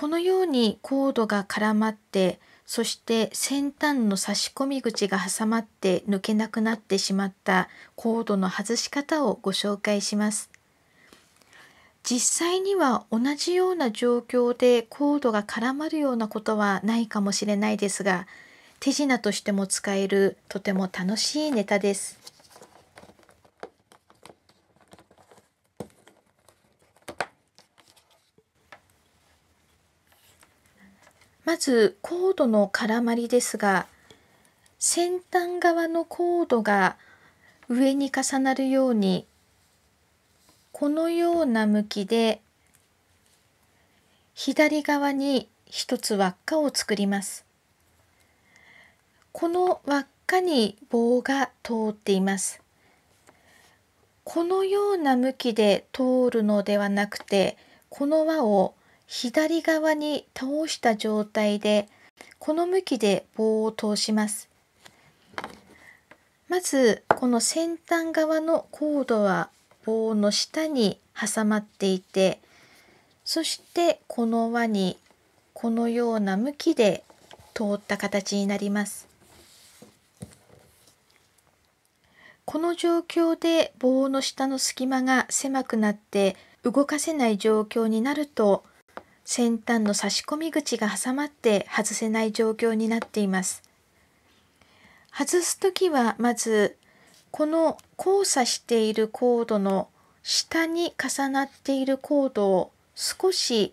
このようにコードが絡まってそして先端の差し込み口が挟まって抜けなくなってしまったコードの外し方をご紹介します。実際には同じような状況でコードが絡まるようなことはないかもしれないですが手品としても使えるとても楽しいネタです。まずコードの絡まりですが先端側のコードが上に重なるようにこのような向きで左側に一つ輪っかを作ります。この輪っかに棒が通っています。このような向きで通るのではなくてこの輪を左側に倒した状態でこの向きで棒を通します。まずこの先端側のコードは棒の下に挟まっていてそしてこの輪にこのような向きで通った形になります。この状況で棒の下の隙間が狭くなって動かせない状況になると先端の差し込み口が挟まって外せない状況になっています。外す時はまずこの交差しているコードの下に重なっているコードを少し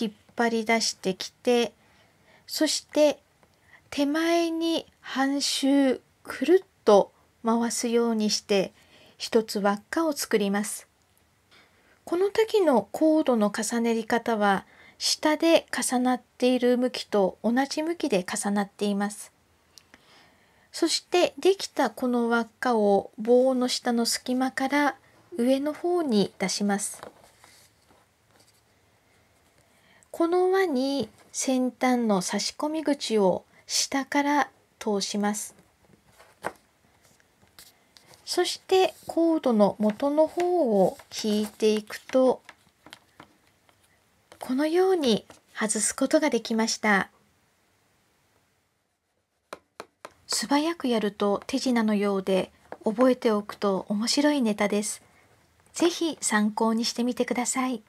引っ張り出してきてそして手前に半周くるっと回すようにして一つ輪っかを作ります。この時のコードの重ねり方は下で重なっている向きと同じ向きで重なっています。そしてできたこの輪っかを棒の下の隙間から上の方に出します。この輪に先端の差し込み口を下から通します。そしてコードの元の方を引いていくとこのように外すことができました素早くやると手品のようで覚えておくと面白いネタです。ぜひ参考にしてみてください。